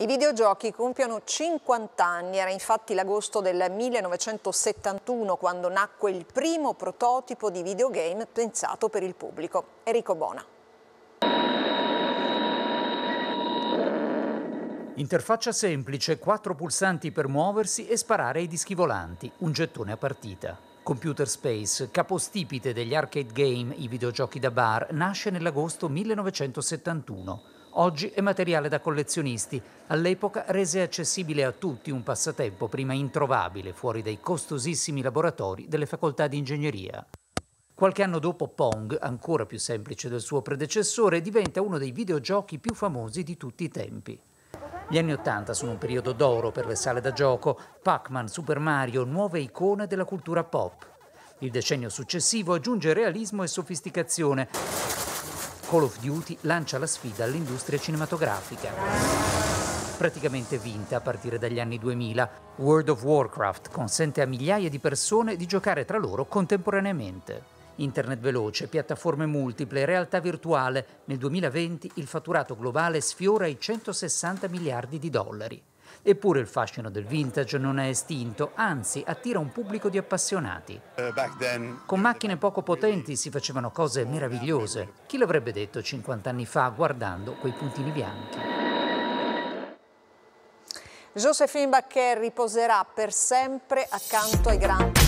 I videogiochi compiono 50 anni, era infatti l'agosto del 1971 quando nacque il primo prototipo di videogame pensato per il pubblico. Enrico Bona. Interfaccia semplice, quattro pulsanti per muoversi e sparare ai dischi volanti, un gettone a partita. Computer Space, capostipite degli arcade game, i videogiochi da bar, nasce nell'agosto 1971 Oggi è materiale da collezionisti, all'epoca rese accessibile a tutti un passatempo prima introvabile fuori dai costosissimi laboratori delle facoltà di ingegneria. Qualche anno dopo Pong, ancora più semplice del suo predecessore, diventa uno dei videogiochi più famosi di tutti i tempi. Gli anni Ottanta sono un periodo d'oro per le sale da gioco, Pac-Man, Super Mario, nuove icone della cultura pop. Il decennio successivo aggiunge realismo e sofisticazione Call of Duty lancia la sfida all'industria cinematografica. Praticamente vinta a partire dagli anni 2000, World of Warcraft consente a migliaia di persone di giocare tra loro contemporaneamente. Internet veloce, piattaforme multiple, realtà virtuale, nel 2020 il fatturato globale sfiora i 160 miliardi di dollari. Eppure il fascino del vintage non è estinto, anzi attira un pubblico di appassionati. Eh, Con macchine poco potenti si facevano cose meravigliose. Chi l'avrebbe detto 50 anni fa guardando quei puntini bianchi? Josephine Bacher riposerà per sempre accanto ai grandi.